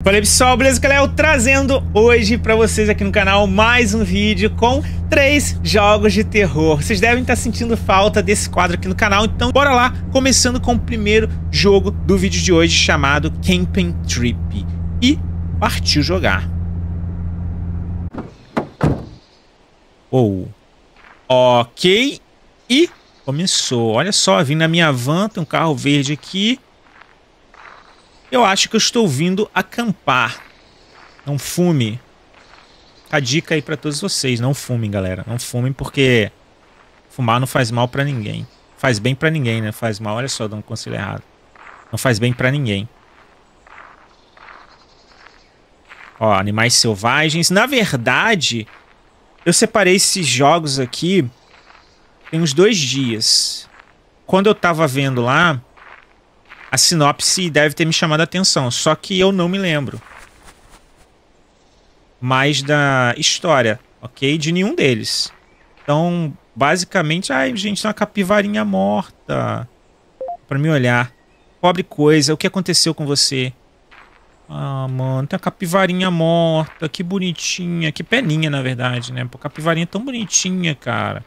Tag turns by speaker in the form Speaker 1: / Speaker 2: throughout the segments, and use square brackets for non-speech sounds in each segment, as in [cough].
Speaker 1: Fala pessoal, beleza? Galera, trazendo hoje para vocês aqui no canal mais um vídeo com três jogos de terror. Vocês devem estar sentindo falta desse quadro aqui no canal, então bora lá, começando com o primeiro jogo do vídeo de hoje chamado Camping Trip. E partiu jogar. Oh. Ok. E começou. Olha só, vim na minha van, tem um carro verde aqui. Eu acho que eu estou vindo acampar. Não fume. Tá a dica aí para todos vocês, não fumem, galera. Não fumem porque fumar não faz mal para ninguém. Faz bem para ninguém, né? Faz mal, olha só, dá um conselho errado. Não faz bem para ninguém. Ó, animais selvagens. Na verdade, eu separei esses jogos aqui tem uns dois dias. Quando eu tava vendo lá, a sinopse deve ter me chamado a atenção, só que eu não me lembro mais da história, ok? De nenhum deles. Então, basicamente, ai, gente, tem uma capivarinha morta. Pra me olhar. Pobre coisa, o que aconteceu com você? Ah, mano, tem uma capivarinha morta, que bonitinha, que peninha, na verdade, né? Pô, capivarinha tão bonitinha, cara.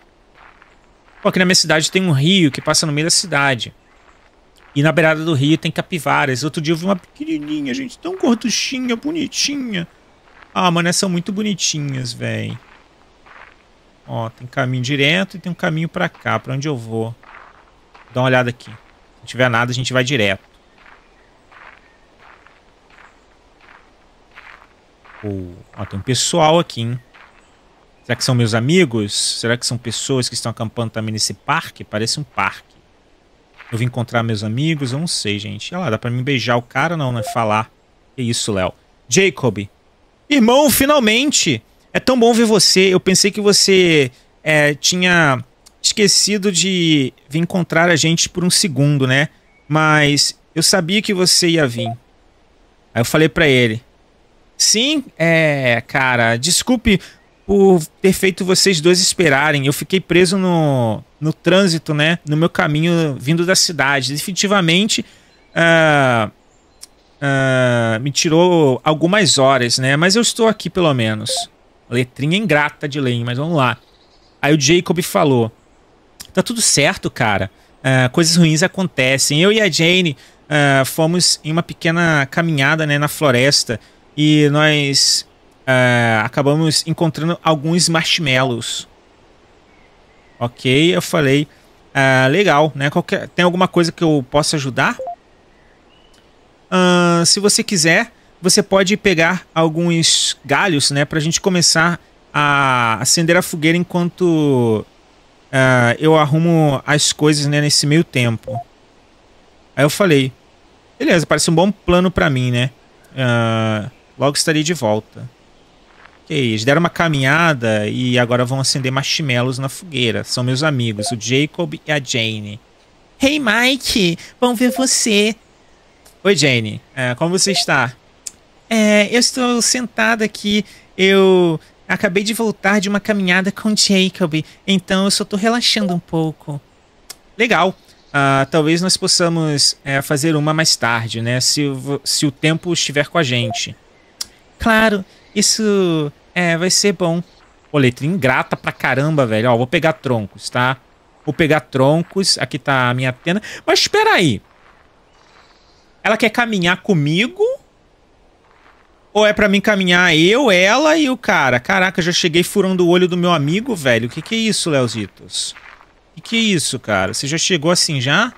Speaker 1: Pô, aqui na minha cidade tem um rio que passa no meio da cidade. E na beirada do rio tem capivaras. Outro dia eu vi uma pequenininha, gente. Tão gorduchinha, bonitinha. Ah, mano, são muito bonitinhas, velho. Ó, tem caminho direto e tem um caminho pra cá, pra onde eu vou. Dá uma olhada aqui. Se não tiver nada, a gente vai direto. Oh, ó, tem um pessoal aqui, hein? Será que são meus amigos? Será que são pessoas que estão acampando também nesse parque? Parece um parque. Eu vim encontrar meus amigos, eu não sei, gente. Olha lá, dá pra mim beijar o cara? Não, não é falar. Que isso, Léo. Jacob. Irmão, finalmente! É tão bom ver você. Eu pensei que você é, tinha esquecido de vir encontrar a gente por um segundo, né? Mas eu sabia que você ia vir. Aí eu falei para ele. Sim, é, cara, desculpe por ter feito vocês dois esperarem. Eu fiquei preso no, no trânsito, né? No meu caminho vindo da cidade. Definitivamente. Uh, uh, me tirou algumas horas, né? Mas eu estou aqui pelo menos. Letrinha ingrata de lei, mas vamos lá. Aí o Jacob falou: Tá tudo certo, cara. Uh, coisas ruins acontecem. Eu e a Jane fomos em uma pequena caminhada né, na floresta e nós uh, acabamos encontrando alguns marshmallows. Ok, eu falei, uh, legal, né? Qualquer, tem alguma coisa que eu possa ajudar? Uh, se você quiser, você pode pegar alguns galhos, né? Pra gente começar a acender a fogueira enquanto uh, eu arrumo as coisas né, nesse meio tempo. Aí eu falei, beleza, parece um bom plano para mim, né? Uh, logo estarei de volta. Eles deram uma caminhada e agora vão acender marshmallows na fogueira. São meus amigos, o Jacob e a Jane. Hey Mike, vão ver você. Oi Jane, é, como você está? É, eu estou sentada aqui. Eu acabei de voltar de uma caminhada com o Jacob, então eu só estou relaxando um pouco. Legal. Uh, talvez nós possamos é, fazer uma mais tarde, né? Se, se o tempo estiver com a gente. Claro, isso é, vai ser bom. Pô, letra ingrata pra caramba, velho. Ó, vou pegar troncos, tá? Vou pegar troncos. Aqui tá a minha pena. Mas espera aí. Ela quer caminhar comigo? Ou é pra mim caminhar eu, ela e o cara? Caraca, já cheguei furando o olho do meu amigo, velho. O que que é isso, Leozitos? O que que é isso, cara? Você já chegou assim já?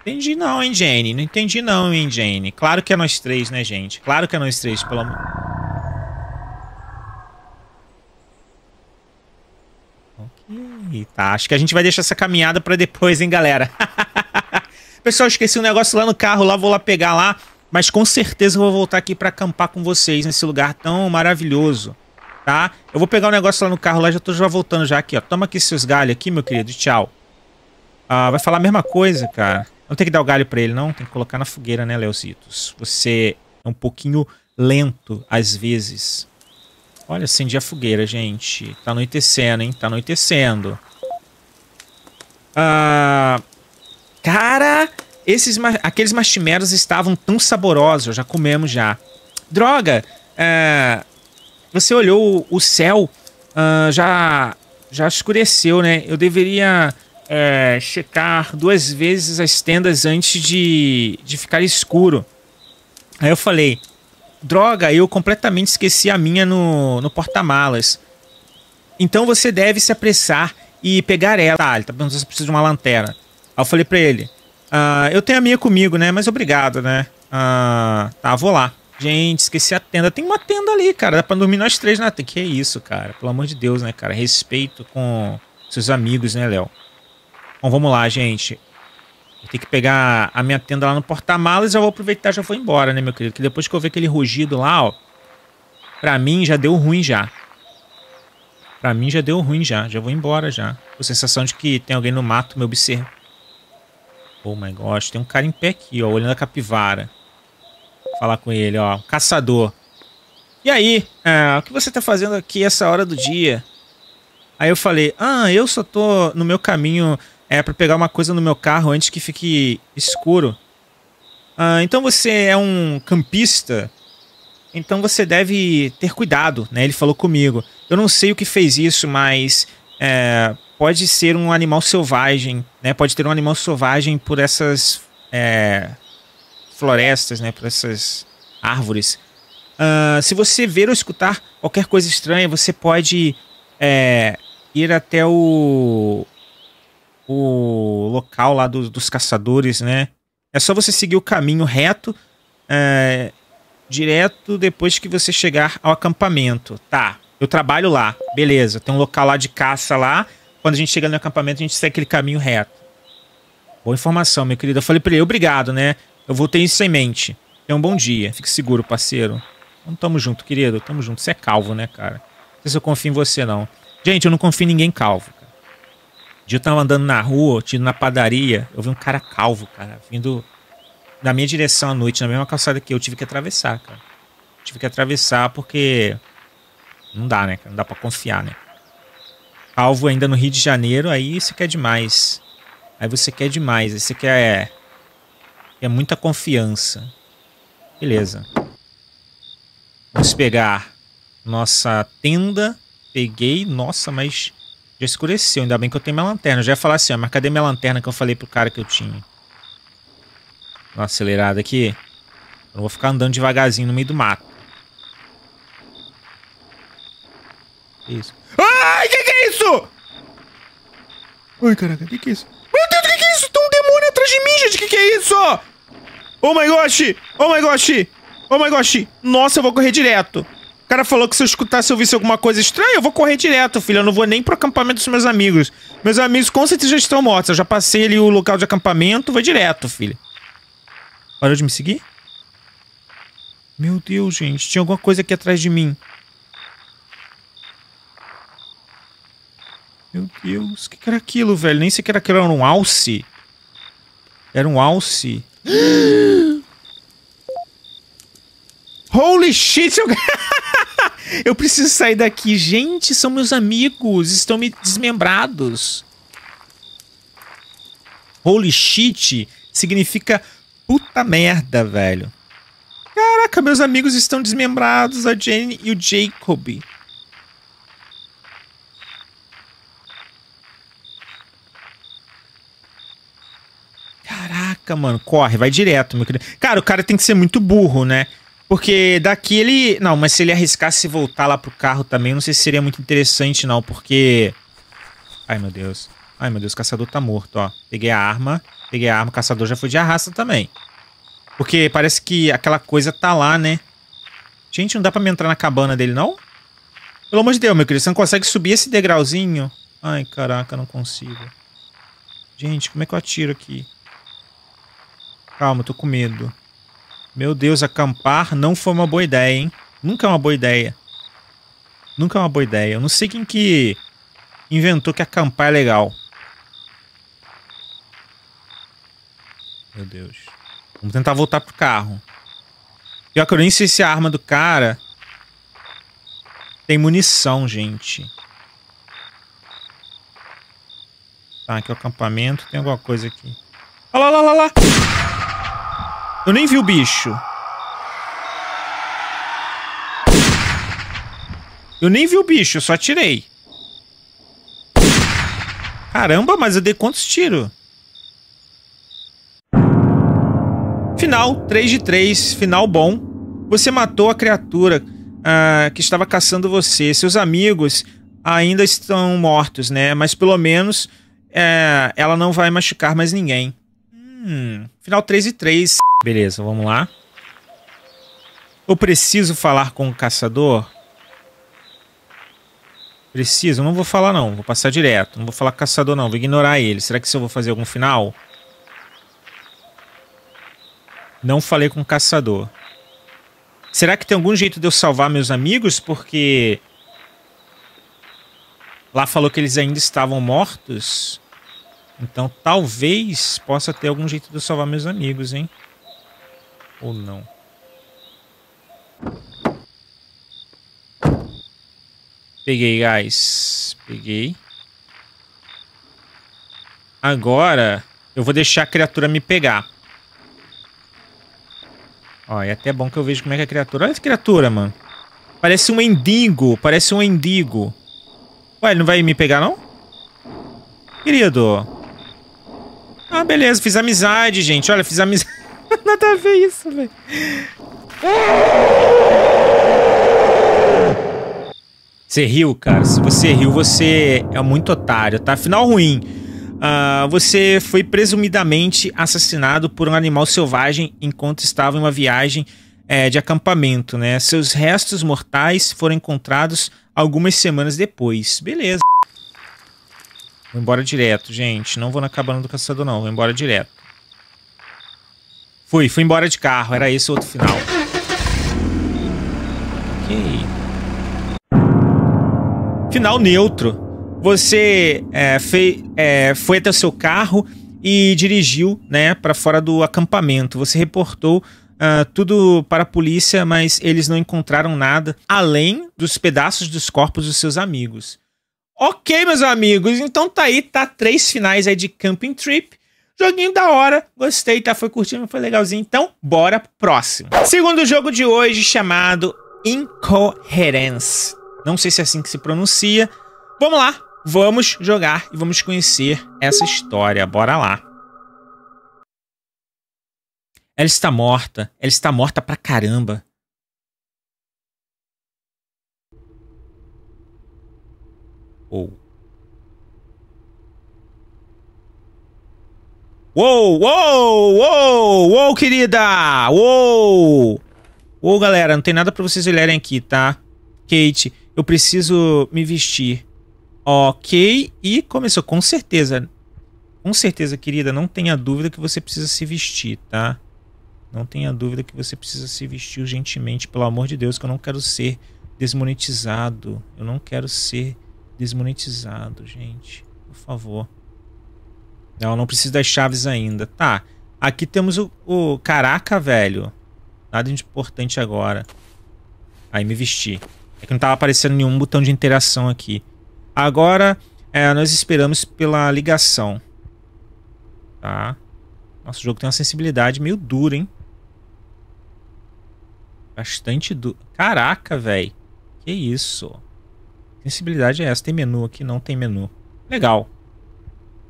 Speaker 1: Entendi não, hein, Jane? Não entendi não, hein, Jane? Claro que é nós três, né, gente? Claro que é nós três, pelo amor... tá, acho que a gente vai deixar essa caminhada para depois, hein, galera? [laughs] Pessoal, esqueci um negócio lá no carro, lá vou lá pegar lá, mas com certeza eu vou voltar aqui para acampar com vocês nesse lugar tão maravilhoso, tá? Eu vou pegar um negócio lá no carro, lá já tô já voltando já aqui, ó. Toma aqui seus galhos aqui, meu querido, tchau. Ah, vai falar a mesma coisa, cara. Não tem que dar o galho para ele, não? Tem que colocar na fogueira, né, Leozitos? Você é um pouquinho lento às vezes. Olha, acendi a fogueira, gente. Tá anoitecendo, hein? Tá anoitecendo. Ah, cara, esses aqueles marshmallows estavam tão saborosos. Já comemos já. Droga, ah, você olhou o céu, ah, já, já escureceu, né? Eu deveria é, checar duas vezes as tendas antes de, de ficar escuro. Aí eu falei, Droga, eu completamente esqueci a minha no, no porta-malas. Então você deve se apressar e pegar ela. Tá, ele tá perguntando se precisa de uma lanterna. Aí eu falei pra ele: ah, Eu tenho a minha comigo, né? Mas obrigado, né? Ah, tá, vou lá. Gente, esqueci a tenda. Tem uma tenda ali, cara. Dá pra dormir nós três na tenda. Que é isso, cara? Pelo amor de Deus, né, cara? Respeito com seus amigos, né, Léo? Bom, vamos lá, gente. Vou ter que pegar a minha tenda lá no porta-malas e já vou aproveitar já vou embora, né, meu querido? Que depois que eu ver aquele rugido lá, ó. Pra mim já deu ruim já. Pra mim já deu ruim já. Já vou embora já. Com a sensação de que tem alguém no mato me observa. Oh my gosh, tem um cara em pé aqui, ó, olhando a capivara. Vou falar com ele, ó. Caçador. E aí? É, o que você tá fazendo aqui essa hora do dia? Aí eu falei, ah, eu só tô no meu caminho é para pegar uma coisa no meu carro antes que fique escuro. Ah, então você é um campista, então você deve ter cuidado, né? Ele falou comigo. Eu não sei o que fez isso, mas é, pode ser um animal selvagem, né? Pode ter um animal selvagem por essas é, florestas, né? Por essas árvores. Ah, se você ver ou escutar qualquer coisa estranha, você pode é, ir até o o local lá do, dos caçadores, né? É só você seguir o caminho reto, é, direto depois que você chegar ao acampamento. Tá, eu trabalho lá, beleza, tem um local lá de caça lá. Quando a gente chega no acampamento, a gente segue aquele caminho reto. Boa informação, meu querido. Eu falei pra ele, obrigado, né? Eu vou ter isso em mente. Tenha um bom dia. Fique seguro, parceiro. Então tamo junto, querido. Tamo junto. Você é calvo, né, cara? Não sei se eu confio em você, não. Gente, eu não confio em ninguém calvo dia eu tava andando na rua, indo na padaria, eu vi um cara calvo, cara, vindo na minha direção à noite, na mesma calçada que eu, tive que atravessar, cara. tive que atravessar porque não dá, né? Não dá para confiar, né? Calvo ainda no Rio de Janeiro, aí você quer demais. Aí você quer demais, aí você quer é muita confiança. Beleza. Vamos pegar nossa tenda. Peguei, nossa, mas já escureceu, ainda bem que eu tenho minha lanterna. Eu já ia falar assim, ó, mas cadê minha lanterna que eu falei pro cara que eu tinha? Dá uma acelerada aqui. Eu não vou ficar andando devagarzinho no meio do mato. Que isso? Ai, que que é isso? Ai, caraca, que que é isso? Meu Deus, que que é isso? Tem um demônio atrás de mim, gente. Que que é isso? Oh my gosh! Oh my gosh! Oh my gosh! Nossa, eu vou correr direto cara falou que se eu escutasse eu visse alguma coisa estranha, eu vou correr direto, filho. Eu não vou nem pro acampamento dos meus amigos. Meus amigos com certeza já estão mortos. Eu já passei ali o local de acampamento, vou direto, filho. Parou de me seguir? Meu Deus, gente. Tinha alguma coisa aqui atrás de mim. Meu Deus, o que, era aquilo, velho? Nem sei que era aquilo, era um alce. Era um alce. [gasps] Holy shit, eu... [laughs] Eu preciso sair daqui. Gente, são meus amigos. Estão me desmembrados. Holy shit significa puta merda, velho. Caraca, meus amigos estão desmembrados, a Jane e o Jacob. Caraca, mano, corre, vai direto, meu querido. Cara, o cara tem que ser muito burro, né? Porque daqui ele. Não, mas se ele arriscasse voltar lá pro carro também, não sei se seria muito interessante, não, porque. Ai, meu Deus. Ai, meu Deus, o caçador tá morto, ó. Peguei a arma. Peguei a arma, o caçador já foi de arrasta também. Porque parece que aquela coisa tá lá, né? Gente, não dá pra me entrar na cabana dele, não? Pelo amor de Deus, meu querido, você não consegue subir esse degrauzinho? Ai, caraca, não consigo. Gente, como é que eu atiro aqui? Calma, eu tô com medo. Meu Deus, acampar não foi uma boa ideia, hein? Nunca é uma boa ideia. Nunca é uma boa ideia. Eu não sei quem que inventou que acampar é legal. Meu Deus. Vamos tentar voltar pro carro. Pior que eu nem sei se é a arma do cara tem munição, gente. Tá, aqui é o acampamento. Tem alguma coisa aqui. Olha lá, lá, olha lá. Eu nem vi o bicho. Eu nem vi o bicho, eu só atirei. Caramba, mas eu dei quantos tiros? Final 3 de 3, final bom. Você matou a criatura ah, que estava caçando você. Seus amigos ainda estão mortos, né? Mas pelo menos eh, ela não vai machucar mais ninguém. Hum, final 3 de 3. Beleza, vamos lá. Eu preciso falar com o caçador? Preciso? Não vou falar não, vou passar direto. Não vou falar com o caçador não, vou ignorar ele. Será que se eu vou fazer algum final? Não falei com o caçador. Será que tem algum jeito de eu salvar meus amigos? Porque... Lá falou que eles ainda estavam mortos. Então talvez possa ter algum jeito de eu salvar meus amigos, hein? ou não. Peguei, guys. Peguei. Agora, eu vou deixar a criatura me pegar. Ó, é até bom que eu vejo como é que é a criatura... Olha essa criatura, mano. Parece um endigo. Parece um endigo. Ué, ele não vai me pegar, não? Querido. Ah, beleza. Fiz amizade, gente. Olha, fiz amizade. [laughs] [laughs] Nada a ver isso, velho. Você riu, cara. Se você riu, você é muito otário, tá? Final ruim. Uh, você foi presumidamente assassinado por um animal selvagem enquanto estava em uma viagem é, de acampamento, né? Seus restos mortais foram encontrados algumas semanas depois. Beleza. Vou embora direto, gente. Não vou na cabana do caçador, não. Vou embora direto. Fui, fui embora de carro. Era esse outro final. Ok. Final neutro. Você é, fei, é, foi até o seu carro e dirigiu né, para fora do acampamento. Você reportou Uh, tudo para a polícia, mas eles não encontraram nada além dos pedaços dos corpos dos seus amigos. Ok, meus amigos, então tá aí, tá três finais aí de Camping Trip. Joguinho da hora, gostei, tá? Foi curtindo, foi legalzinho. Então, bora pro próximo. Segundo jogo de hoje, chamado Incoherence. Não sei se é assim que se pronuncia. Vamos lá, vamos jogar e vamos conhecer essa história. Bora lá. Ela está morta. Ela está morta pra caramba. Ou. Oh. Uou, uou, uou, uou, querida! Uou! Uou, galera, não tem nada pra vocês olharem aqui, tá? Kate, eu preciso me vestir. Ok, e começou, com certeza. Com certeza, querida, não tenha dúvida que você precisa se vestir, tá? Não tenha dúvida que você precisa se vestir urgentemente, pelo amor de Deus, que eu não quero ser desmonetizado. Eu não quero ser desmonetizado, gente. Por favor. Ela não precisa das chaves ainda. Tá. Aqui temos o, o... Caraca, velho. Nada de importante agora. Aí me vesti. É que não estava aparecendo nenhum botão de interação aqui. Agora, é, nós esperamos pela ligação. Tá. Nosso jogo tem uma sensibilidade meio dura, hein? Bastante dura. Caraca, velho. Que isso. sensibilidade é essa? Tem menu aqui? Não tem menu. Legal.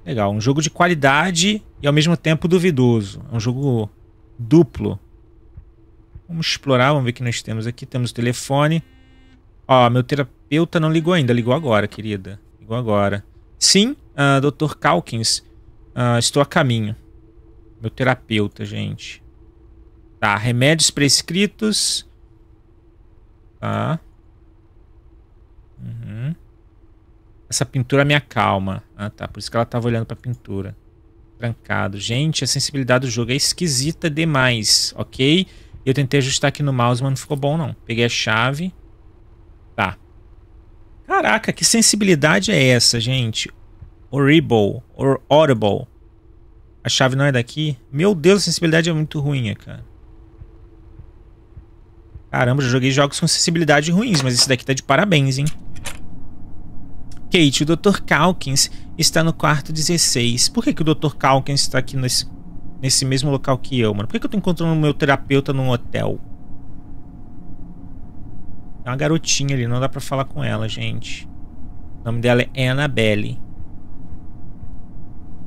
Speaker 1: Legal, um jogo de qualidade e ao mesmo tempo duvidoso. É um jogo duplo. Vamos explorar, vamos ver o que nós temos aqui. Temos o telefone. Ó, meu terapeuta não ligou ainda, ligou agora, querida. Ligou agora. Sim, uh, ah, Dr. Calkins, uh, estou a caminho. Meu terapeuta, gente. Tá, remédios prescritos. Tá. Uhum. Essa pintura me acalma. Ah, tá. Por isso que ela tava olhando pra pintura. Trancado. Gente, a sensibilidade do jogo é esquisita demais, ok? Eu tentei ajustar aqui no mouse, mas não ficou bom, não. Peguei a chave. Tá. Caraca, que sensibilidade é essa, gente? Horrible. Or A chave não é daqui? Meu Deus, a sensibilidade é muito ruim, né, cara. Caramba, eu joguei jogos com sensibilidade ruins, mas esse daqui tá de parabéns, hein? Kate, o Dr. Calkins está no quarto 16. Por que, que o Dr. Calkins está aqui nesse, nesse mesmo local que eu, mano? Por que, que eu tô encontrando o meu terapeuta num hotel? É uma garotinha ali, não dá pra falar com ela, gente. O nome dela é Annabelle.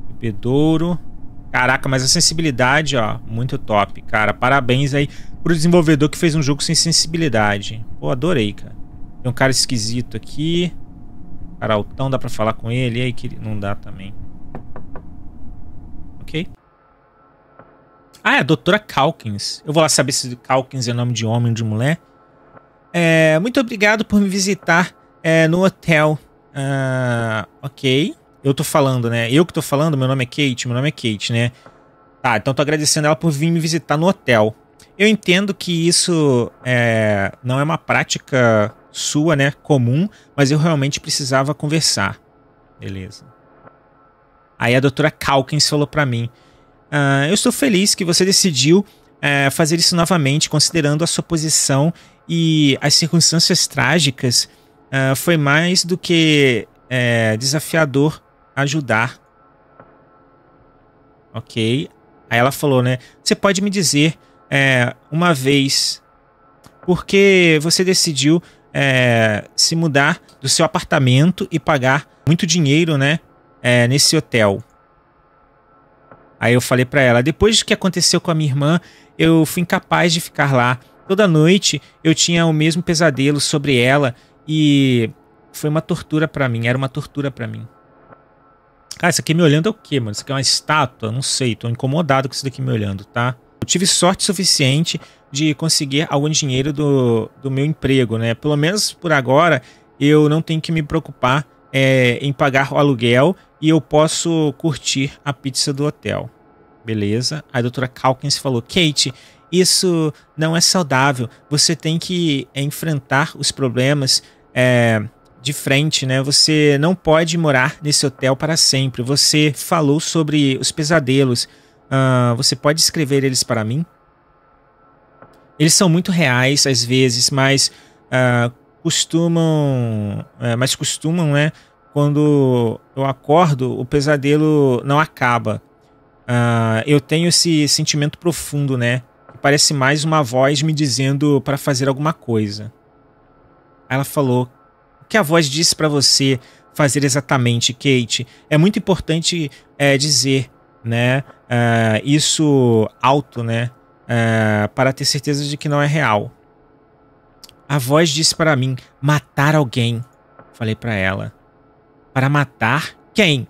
Speaker 1: Bebedouro. Caraca, mas a sensibilidade, ó, muito top, cara. Parabéns aí pro desenvolvedor que fez um jogo sem sensibilidade. Pô, adorei, cara. Tem um cara esquisito aqui. Araltão, dá pra falar com ele? E aí, que não dá também. Ok. Ah, é a doutora Calkins. Eu vou lá saber se Calkins é nome de homem ou de mulher. É, muito obrigado por me visitar é, no hotel. Ah, ok. Eu tô falando, né? Eu que tô falando, meu nome é Kate, meu nome é Kate, né? Tá, então tô agradecendo ela por vir me visitar no hotel. Eu entendo que isso é, não é uma prática sua, né, comum, mas eu realmente precisava conversar. Beleza. Aí a doutora Calkins falou para mim: ah, Eu estou feliz que você decidiu é, fazer isso novamente, considerando a sua posição e as circunstâncias trágicas. Ah, foi mais do que é, desafiador ajudar. Ok. Aí ela falou, né? Você pode me dizer é, uma vez por que você decidiu é, se mudar do seu apartamento e pagar muito dinheiro, né? É, nesse hotel. Aí eu falei para ela: depois que aconteceu com a minha irmã, eu fui incapaz de ficar lá. Toda noite eu tinha o mesmo pesadelo sobre ela e foi uma tortura para mim. Era uma tortura para mim. Cara, isso aqui me olhando é o quê, mano? Isso aqui é uma estátua? Não sei, tô incomodado com isso daqui me olhando, tá? Eu tive sorte suficiente de conseguir algum dinheiro do, do meu emprego, né? Pelo menos por agora, eu não tenho que me preocupar é, em pagar o aluguel e eu posso curtir a pizza do hotel. Beleza? A doutora Calkins falou: Kate, isso não é saudável. Você tem que é, enfrentar os problemas é, de frente, né? Você não pode morar nesse hotel para sempre. Você falou sobre os pesadelos. Uh, você pode escrever eles para mim? Eles são muito reais às vezes, mas uh, costumam. Uh, mas costumam, né? Quando eu acordo, o pesadelo não acaba. Uh, eu tenho esse sentimento profundo, né? parece mais uma voz me dizendo para fazer alguma coisa. Ela falou: O que a voz disse para você fazer exatamente, Kate? É muito importante é, dizer, né? Uh, isso alto, né? É, para ter certeza de que não é real. A voz disse para mim: matar alguém. Falei para ela. Para matar quem?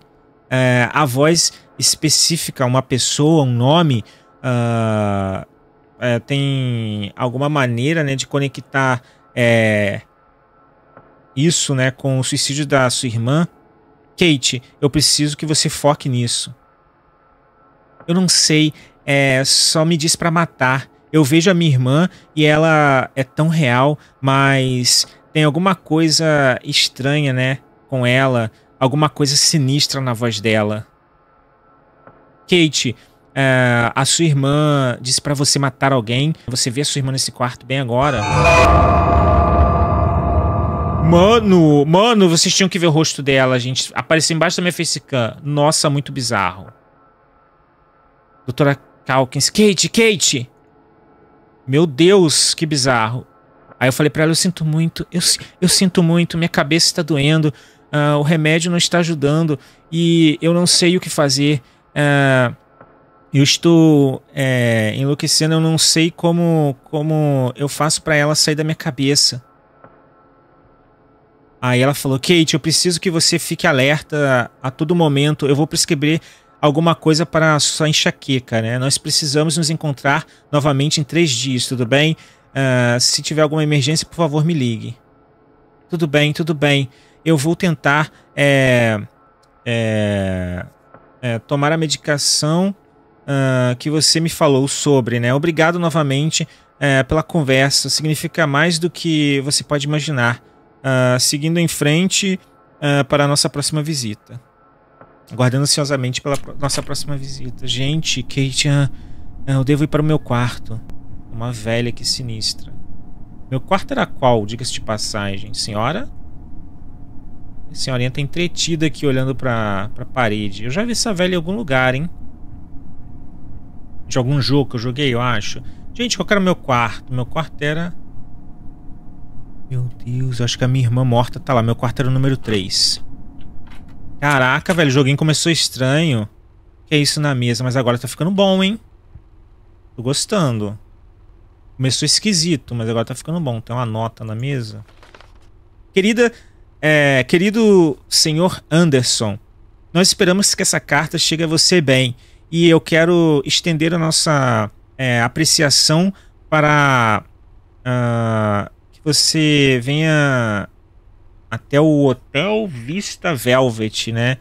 Speaker 1: É, a voz específica uma pessoa, um nome. Uh, tem alguma maneira né, de conectar é, isso né, com o suicídio da sua irmã? Kate, eu preciso que você foque nisso. Eu não sei é, só me diz para matar. Eu vejo a minha irmã e ela é tão real, mas tem alguma coisa estranha, né? Com ela, alguma coisa sinistra na voz dela. Kate, é, a sua irmã disse para você matar alguém. Você vê a sua irmã nesse quarto bem agora. Mano, mano, vocês tinham que ver o rosto dela, gente. Apareceu embaixo da minha facecam. Nossa, muito bizarro. Doutora Calkins. Kate, Kate! Meu Deus, que bizarro. Aí eu falei para ela, eu sinto muito, eu, eu sinto muito, minha cabeça está doendo, uh, o remédio não está ajudando e eu não sei o que fazer. Uh, eu estou é, enlouquecendo, eu não sei como, como eu faço para ela sair da minha cabeça. Aí ela falou, Kate, eu preciso que você fique alerta a todo momento, eu vou prescrever alguma coisa para a sua enxaqueca, né? Nós precisamos nos encontrar novamente em três dias, tudo bem? Uh, se tiver alguma emergência, por favor, me ligue. Tudo bem, tudo bem. Eu vou tentar é, é, é, tomar a medicação uh, que você me falou sobre, né? Obrigado novamente é, pela conversa. Significa mais do que você pode imaginar. Uh, seguindo em frente para a nossa próxima visita aguardando ansiosamente pela nossa próxima visita. Gente, Kate, é, eu devo ir para o meu quarto. Uma velha que sinistra. Meu quarto era qual, diga-se de passagem, senhora? A senhorinha tá entretida aqui olhando pra, pra parede. Eu já vi essa velha em algum lugar, hein? De algum jogo que eu joguei, eu acho. Gente, qual era meu quarto? Meu quarto era... Meu Deus, acho que a minha irmã morta tá lá. Meu quarto era o número 3. Caraca, velho, o joguinho começou estranho. Que é isso na mesa, mas agora tá ficando bom, hein? Tô gostando. Começou esquisito, mas agora tá ficando bom. Tem uma nota na mesa. Querida, é, querido senhor Anderson, nós esperamos que essa carta chegue a você bem. E eu quero estender a nossa é, apreciação para uh, que você venha até o Hotel Vista Velvet, né?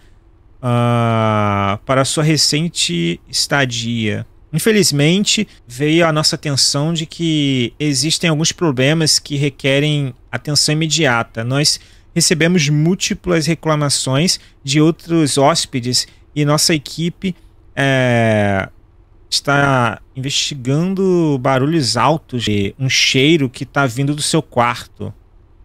Speaker 1: Uh, para sua recente estadia. Infelizmente, veio a nossa atenção de que existem alguns problemas que requerem atenção imediata. Nós recebemos múltiplas reclamações de outros hóspedes e nossa equipe é, está investigando barulhos altos e um cheiro que está vindo do seu quarto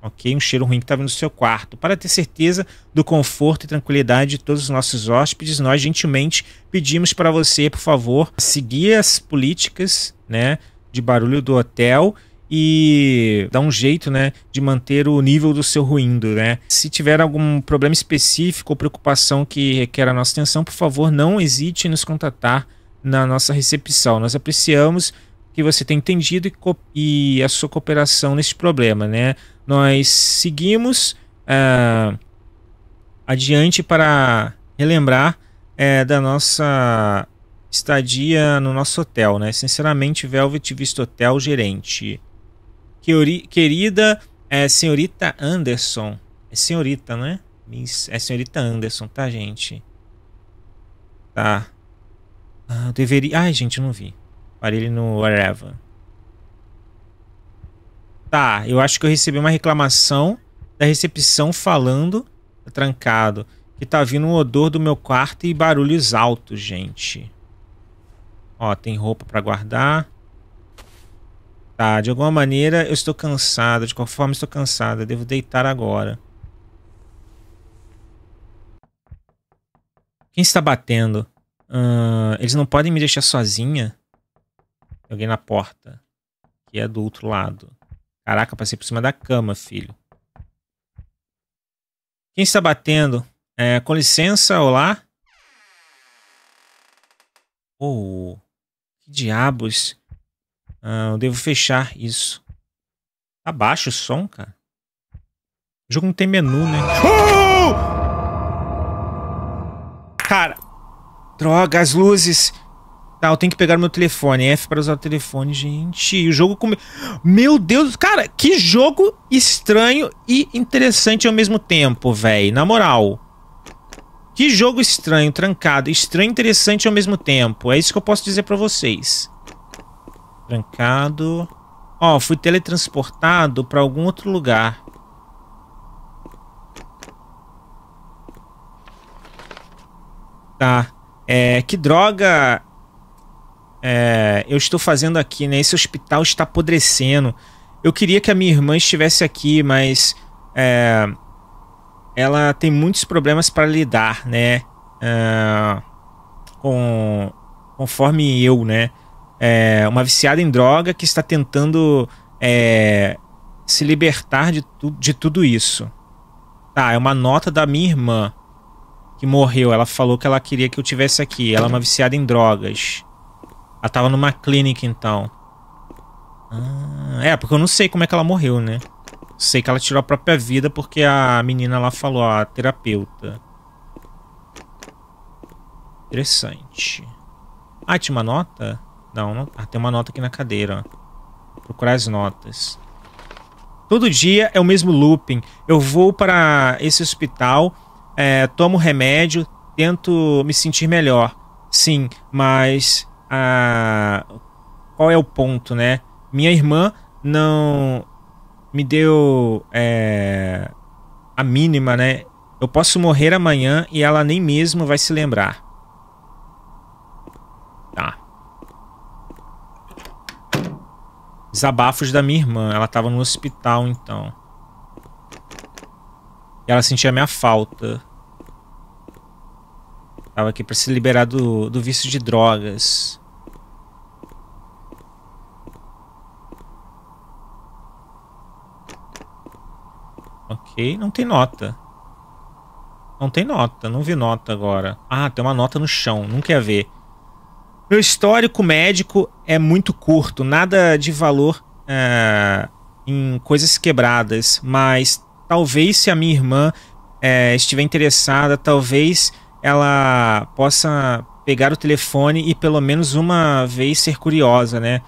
Speaker 1: ok? Um cheiro ruim que estava tá no seu quarto. Para ter certeza do conforto e tranquilidade de todos os nossos hóspedes, nós gentilmente pedimos para você, por favor, seguir as políticas, né, de barulho do hotel e dar um jeito, né, de manter o nível do seu ruído, né? Se tiver algum problema específico ou preocupação que requer a nossa atenção, por favor, não hesite em nos contatar na nossa recepção. Nós apreciamos que você tem entendido e, e a sua cooperação nesse problema, né? Nós seguimos uh, adiante para relembrar uh, da nossa estadia no nosso hotel, né? Sinceramente, Velvet Visto Hotel gerente. querida uh, senhorita Anderson. É senhorita, não é? é senhorita Anderson, tá, gente? Tá. Ah, deveria. Ai, gente, eu não vi. Aparelho no whatever. Tá, eu acho que eu recebi uma reclamação da recepção falando tá trancado. Que tá vindo um odor do meu quarto e barulhos altos, gente. Ó, tem roupa para guardar. Tá, de alguma maneira eu estou cansada. De qual forma estou cansada? Devo deitar agora. Quem está batendo? Uh, eles não podem me deixar sozinha? alguém na porta. Que é do outro lado. Caraca, passei por cima da cama, filho. Quem está batendo? É, com licença, olá? Oh, que diabos. Ah, eu devo fechar isso. Tá baixo o som, cara. O jogo não tem menu, né? Oh! Cara, droga, as luzes. Tá, eu tenho que pegar meu telefone. F para usar o telefone, gente. E o jogo come. Meu Deus, cara, que jogo estranho e interessante ao mesmo tempo, velho. Na moral. Que jogo estranho, trancado. Estranho e interessante ao mesmo tempo. É isso que eu posso dizer para vocês. Trancado. Ó, fui teletransportado para algum outro lugar. Tá. É, que droga é, eu estou fazendo aqui, né? Esse hospital está apodrecendo. Eu queria que a minha irmã estivesse aqui, mas é, ela tem muitos problemas para lidar, né? É, com, conforme eu, né? É, uma viciada em droga que está tentando é, se libertar de, tu, de tudo isso. Tá, é uma nota da minha irmã que morreu. Ela falou que ela queria que eu tivesse aqui. Ela é uma viciada em drogas. Ela ah, tava numa clínica, então. Ah, é, porque eu não sei como é que ela morreu, né? Sei que ela tirou a própria vida porque a menina lá falou, a terapeuta. Interessante. Ah, tinha uma nota? Não, não... Ah, tem uma nota aqui na cadeira. Ó. Procurar as notas. Todo dia é o mesmo looping. Eu vou para esse hospital, é, tomo remédio, tento me sentir melhor. Sim, mas a qual é o ponto, né? Minha irmã não me deu é, a mínima, né? Eu posso morrer amanhã e ela nem mesmo vai se lembrar. Tá. Desabafos da minha irmã. Ela estava no hospital, então. E ela sentia minha falta. Tava aqui para se liberar do, do vício de drogas. Ok, não tem nota. Não tem nota, não vi nota agora. Ah, tem uma nota no chão, não quer ver. Meu histórico médico é muito curto, nada de valor é, em coisas quebradas, mas talvez se a minha irmã é, estiver interessada, talvez ela possa pegar o telefone e pelo menos uma vez ser curiosa, né?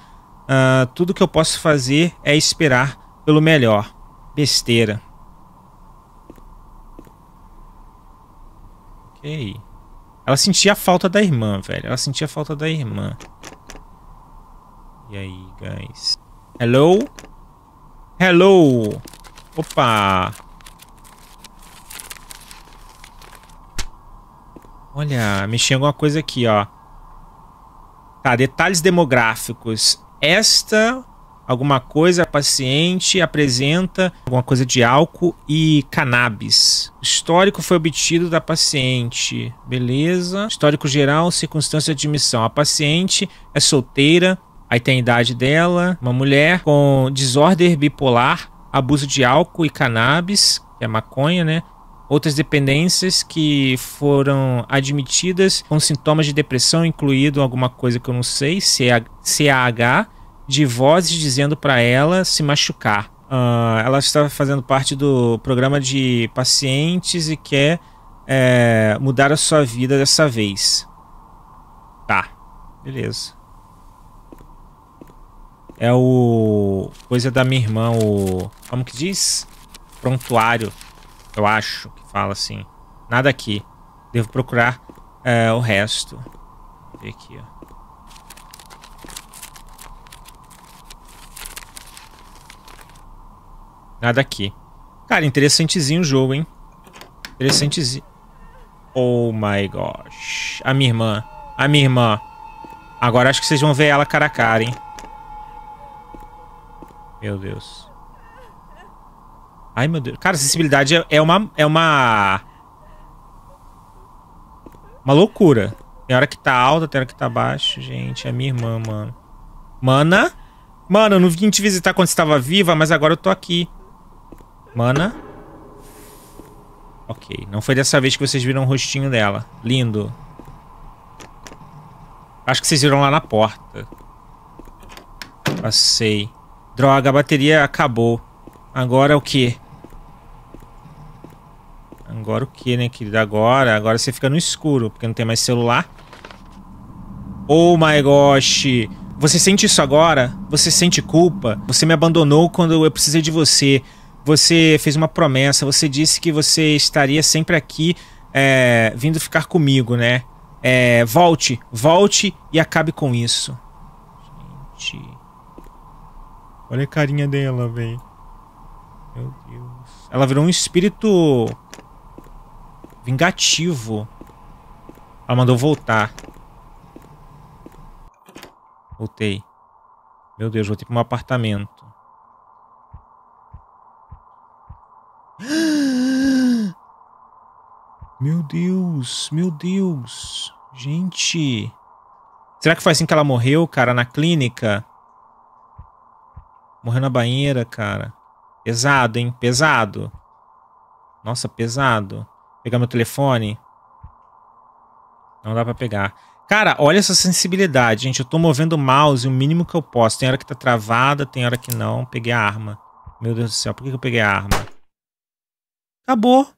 Speaker 1: Uh, tudo que eu posso fazer é esperar pelo melhor. Besteira. aí, Ela sentia a falta da irmã, velho. Ela sentia a falta da irmã. E aí, guys? Hello? Hello! Opa! Olha, mexi alguma coisa aqui, ó. Tá, detalhes demográficos. Esta alguma coisa, a paciente apresenta alguma coisa de álcool e cannabis. Histórico foi obtido da paciente, beleza? Histórico geral, circunstância de admissão. A paciente é solteira, aí tem a idade dela, uma mulher com desordem bipolar, abuso de álcool e cannabis, que é maconha, né? Outras dependências que foram admitidas com sintomas de depressão, incluído alguma coisa que eu não sei, CAH, de vozes dizendo para ela se machucar. Uh, ela está fazendo parte do programa de pacientes e quer é, mudar a sua vida dessa vez. Tá, beleza. É o. Coisa da minha irmã, o. Como que diz? Prontuário, eu acho que fala assim. Nada aqui. Devo procurar é, o resto. Vou ver aqui, ó. Nada aqui. Cara, interessantezinho o jogo, hein? Interessantezinho. Oh my gosh. A minha irmã. A minha irmã. Agora acho que vocês vão ver ela cara a cara, hein? Meu Deus. Ai, meu Deus. Cara, sensibilidade é, é uma... É uma... Uma loucura. Tem hora que tá alta, tem hora que tá baixo. Gente, é minha irmã, mano. Mana? Mano, eu não vim te visitar quando você tava viva, mas agora eu tô aqui. Mana. Ok, não foi dessa vez que vocês viram o rostinho dela. Lindo. Acho que vocês viram lá na porta. Passei. Droga, a bateria acabou. Agora o que? Agora o que, né, querida? Agora, agora você fica no escuro, porque não tem mais celular. Oh my gosh! Você sente isso agora? Você sente culpa? Você me abandonou quando eu precisei de você. Você fez uma promessa, você disse que você estaria sempre aqui é, vindo ficar comigo, né? É, volte, volte e acabe com isso. Gente. Olha a carinha dela, velho. Meu Deus. Ela virou um espírito vingativo. Ela mandou voltar. Voltei. Meu Deus, voltei pro um apartamento. Meu Deus, meu Deus. Gente. Será que foi assim que ela morreu, cara, na clínica? Morreu na banheira, cara. Pesado, hein? Pesado. Nossa, pesado. pegar meu telefone. Não dá pra pegar. Cara, olha essa sensibilidade, gente. Eu tô movendo o mouse o mínimo que eu posso. Tem hora que tá travada, tem hora que não. Peguei a arma. Meu Deus do céu, por que eu peguei a arma? Acabou.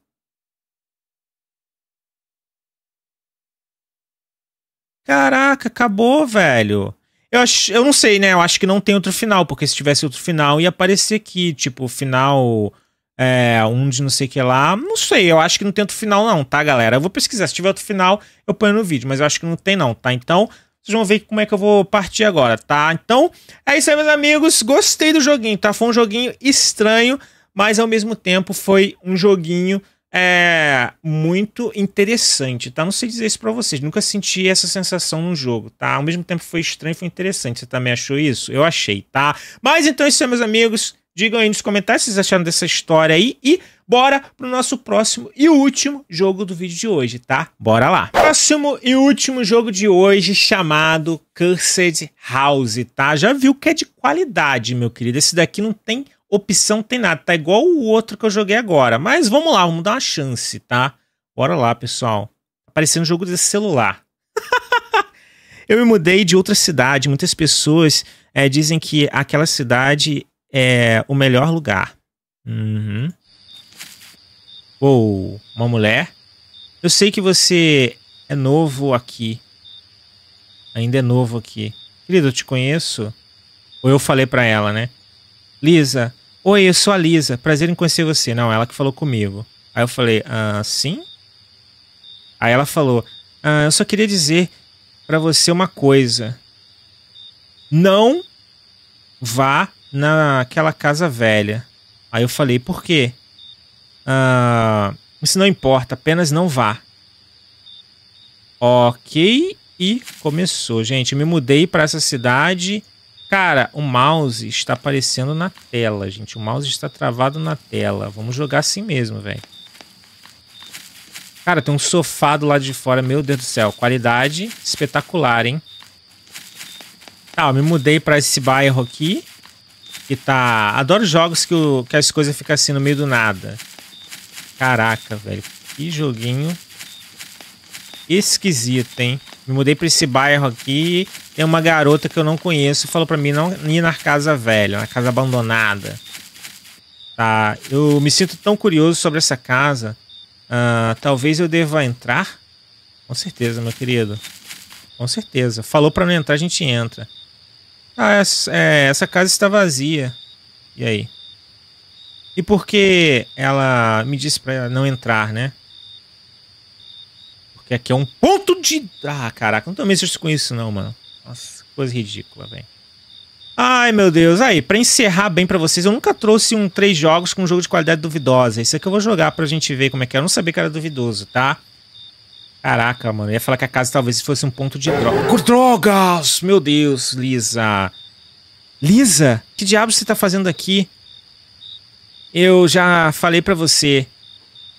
Speaker 1: Caraca, acabou, velho. Eu, acho, eu não sei, né? Eu acho que não tem outro final, porque se tivesse outro final ia aparecer aqui, tipo, final é, um de não sei o que lá. Não sei, eu acho que não tem outro final, não, tá, galera? Eu vou pesquisar. Se tiver outro final, eu ponho no vídeo, mas eu acho que não tem, não, tá? Então, vocês vão ver como é que eu vou partir agora, tá? Então, é isso aí, meus amigos. Gostei do joguinho, tá? Foi um joguinho estranho mas ao mesmo tempo foi um joguinho é, muito interessante, tá? Não sei dizer isso pra vocês, nunca senti essa sensação num jogo, tá? Ao mesmo tempo foi estranho, foi interessante. Você também achou isso? Eu achei, tá? Mas então é isso é, meus amigos. Digam aí nos comentários o que vocês acharam dessa história aí e bora pro nosso próximo e último jogo do vídeo de hoje, tá? Bora lá. Próximo e último jogo de hoje chamado Cursed House, tá? Já viu que é de qualidade, meu querido. Esse daqui não tem opção tem nada. Tá igual o outro que eu joguei agora. Mas vamos lá, vamos dar uma chance, tá? Bora lá, pessoal. Aparecendo tá jogo de celular. [laughs] eu me mudei de outra cidade. Muitas pessoas é, dizem que aquela cidade é o melhor lugar. Uhum. Ou uma mulher. Eu sei que você é novo aqui. Ainda é novo aqui. Querido, eu te conheço. Ou eu falei para ela, né? Lisa, oi, eu sou a Lisa, prazer em conhecer você. Não, ela que falou comigo. Aí eu falei, ah, sim? Aí ela falou, ah, eu só queria dizer para você uma coisa. Não vá naquela casa velha. Aí eu falei, por quê? Ah, isso não importa, apenas não vá. Ok, e começou, gente. me mudei para essa cidade Cara, o mouse está aparecendo na tela, gente. O mouse está travado na tela. Vamos jogar assim mesmo, velho. Cara, tem um sofá do lado de fora. Meu Deus do céu. Qualidade espetacular, hein? Tá, eu me mudei para esse bairro aqui. Que tá... Adoro jogos que, o... que as coisas ficam assim no meio do nada. Caraca, velho. Que joguinho esquisito, hein? Me mudei para esse bairro aqui tem é uma garota que eu não conheço falou para mim não ir na casa velha, na casa abandonada. Tá, eu me sinto tão curioso sobre essa casa. Uh, talvez eu deva entrar? Com certeza, meu querido. Com certeza. Falou para não entrar, a gente entra. Ah, essa, é, essa casa está vazia. E aí? E por que ela me disse para não entrar, né? Porque aqui é um ponto de. Ah, caraca, não tomei se com isso, não, mano. Nossa, coisa ridícula, velho. Ai, meu Deus. Aí, para encerrar bem para vocês, eu nunca trouxe um três jogos com um jogo de qualidade duvidosa. Esse aqui eu vou jogar pra gente ver como é que é. Eu não sabia que era duvidoso, tá? Caraca, mano. Eu ia falar que a casa talvez fosse um ponto de droga. Drogas! Meu Deus, Lisa. Lisa, que diabo você tá fazendo aqui? Eu já falei para você.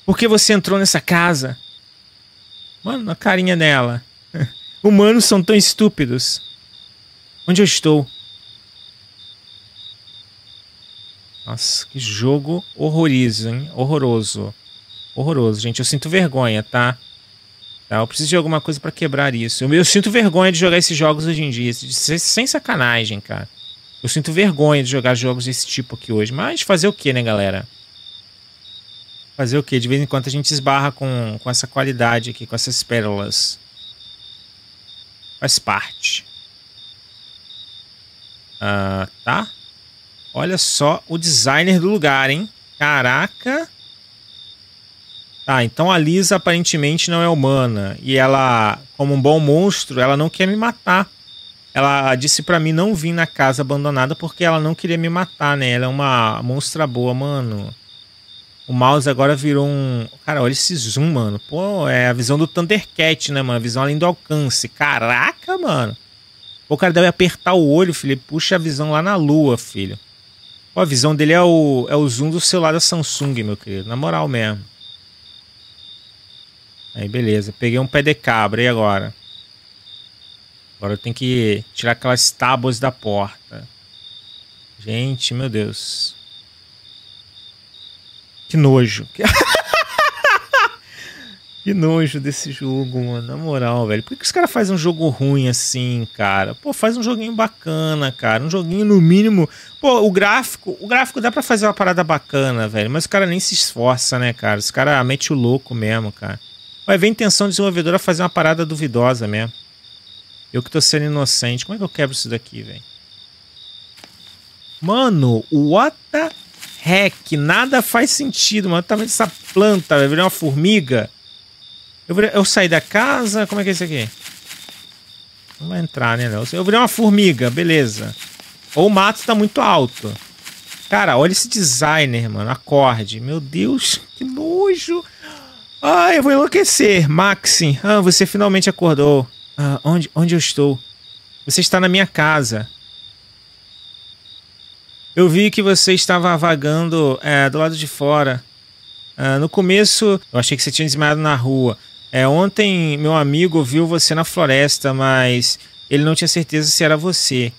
Speaker 1: Por que você entrou nessa casa? Mano, a carinha dela. Humanos são tão estúpidos. Onde eu estou? Nossa, que jogo horrorizo, hein? Horroroso. Horroroso, gente. Eu sinto vergonha, tá? Tá, eu preciso de alguma coisa para quebrar isso. Eu, eu, sinto vergonha de jogar esses jogos hoje em dia. Sem sacanagem, cara. Eu sinto vergonha de jogar jogos desse tipo aqui hoje. Mas fazer o que, né, galera? Fazer o que? De vez em quando a gente esbarra com, com essa qualidade aqui, com essas pérolas. Faz parte. Ah, tá. Olha só o designer do lugar, hein? Caraca. Tá, então a Lisa aparentemente não é humana. E ela, como um bom monstro, ela não quer me matar. Ela disse para mim não vir na casa abandonada porque ela não queria me matar, né? Ela é uma monstra boa, mano. O mouse agora virou um. Cara, olha esse zoom, mano. Pô, é a visão do Thundercat, né, mano? A visão além do alcance. Caraca, mano. O cara deve apertar o olho, filho. Ele puxa a visão lá na lua, filho. Pô, a visão dele é o, é o zoom do celular da Samsung, meu querido. Na moral mesmo. Aí, beleza. Peguei um pé de cabra. E agora? Agora eu tenho que tirar aquelas tábuas da porta. Gente, meu Deus. Que nojo. [laughs] que nojo desse jogo, mano. Na moral, velho. Por que, que os caras fazem um jogo ruim assim, cara? Pô, faz um joguinho bacana, cara. Um joguinho, no mínimo. Pô, o gráfico. O gráfico dá pra fazer uma parada bacana, velho. Mas o cara nem se esforça, né, cara? Os caras mete o louco mesmo, cara. Vai ver a intenção desenvolvedora fazer uma parada duvidosa mesmo. Eu que tô sendo inocente. Como é que eu quebro isso daqui, velho? Mano, what the hack, nada faz sentido, mano. Tá vendo essa planta, velho, virei uma formiga. Eu, virei, eu saí da casa, como é que é isso aqui? Não vai entrar, né, Léo? Eu virei uma formiga, beleza. Ou o mato tá muito alto. Cara, olha esse designer, mano. Acorde. Meu Deus, que nojo. Ai, eu vou enlouquecer. Maxi, ah, você finalmente acordou. Ah, onde, onde eu estou? Você está na minha casa. Eu vi que você estava vagando é, do lado de fora. É, no começo, eu achei que você tinha desmaiado na rua. É, ontem, meu amigo viu você na floresta, mas ele não tinha certeza se era você.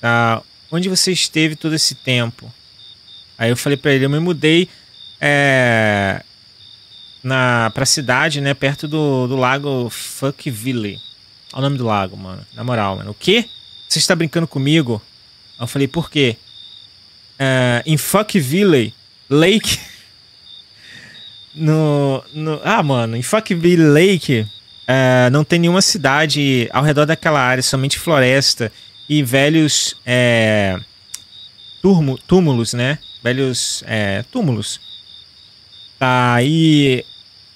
Speaker 1: Tá? Onde você esteve todo esse tempo? Aí eu falei para ele, eu me mudei é, na pra cidade, né, perto do, do lago Fuckville. Olha o nome do lago, mano. Na moral, mano. O quê? Você está brincando comigo? Eu falei, por quê? Ah, em Fuckville Lake. [laughs] no, no, ah, mano, em Fuckville Lake uh, não tem nenhuma cidade ao redor daquela área, somente floresta e velhos é, turmo, túmulos, né? Velhos é, túmulos. Tá, e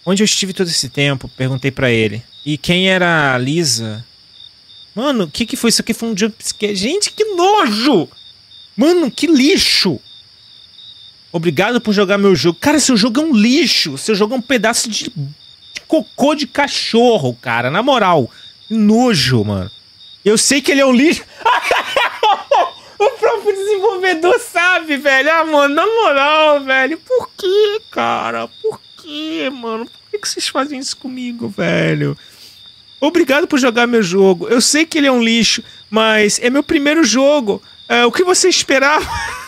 Speaker 1: onde eu estive todo esse tempo? Perguntei para ele. E quem era a Lisa? Mano, o que, que foi isso aqui? Foi um jumpscare. Gente, que nojo! Mano, que lixo! Obrigado por jogar meu jogo. Cara, seu jogo é um lixo. Seu jogo é um pedaço de, de cocô de cachorro, cara. Na moral. Que nojo, mano. Eu sei que ele é um lixo. [laughs] o próprio desenvolvedor sabe, velho. Ah, mano, na moral, velho. Por que, cara? Por que, mano? Por que, que vocês fazem isso comigo, velho? Obrigado por jogar meu jogo. Eu sei que ele é um lixo, mas é meu primeiro jogo. É, o que você esperava?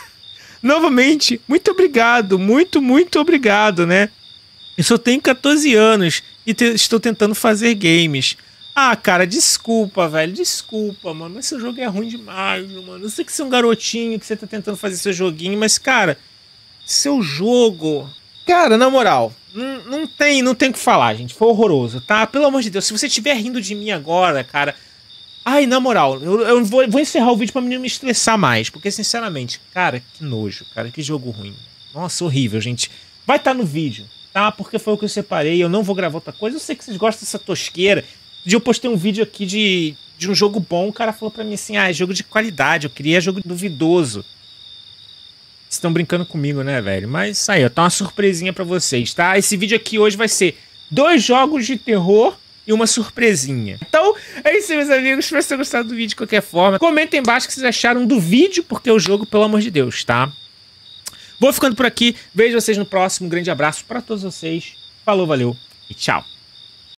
Speaker 1: [laughs] Novamente, muito obrigado, muito, muito obrigado, né? Eu só tenho 14 anos e te, estou tentando fazer games. Ah, cara, desculpa, velho. Desculpa, mano. Mas seu jogo é ruim demais, mano. Eu sei que você é um garotinho, que você tá tentando fazer seu joguinho, mas, cara, seu jogo Cara, na moral, não, não tem não tem o que falar, gente. Foi horroroso, tá? Pelo amor de Deus, se você estiver rindo de mim agora, cara. Ai, na moral, eu, eu vou, vou, encerrar o vídeo pra não me estressar mais. Porque, sinceramente, cara, que nojo, cara, que jogo ruim. Nossa, horrível, gente. Vai estar tá no vídeo, tá? Porque foi o que eu separei. Eu não vou gravar outra coisa. Eu sei que vocês gostam dessa tosqueira. Um dia eu postei um vídeo aqui de, de um jogo bom. O cara falou pra mim assim: ah, é jogo de qualidade. Eu queria jogo duvidoso estão brincando comigo, né, velho? Mas aí, ó, tá uma surpresinha para vocês, tá? Esse vídeo aqui hoje vai ser dois jogos de terror e uma surpresinha. Então, é isso, meus amigos. Espero que tenham gostado do vídeo de qualquer forma. Comentem embaixo o que vocês acharam do vídeo, porque o jogo, pelo amor de Deus, tá? Vou ficando por aqui. Vejo vocês no próximo. Um grande abraço para todos vocês. Falou, valeu e tchau.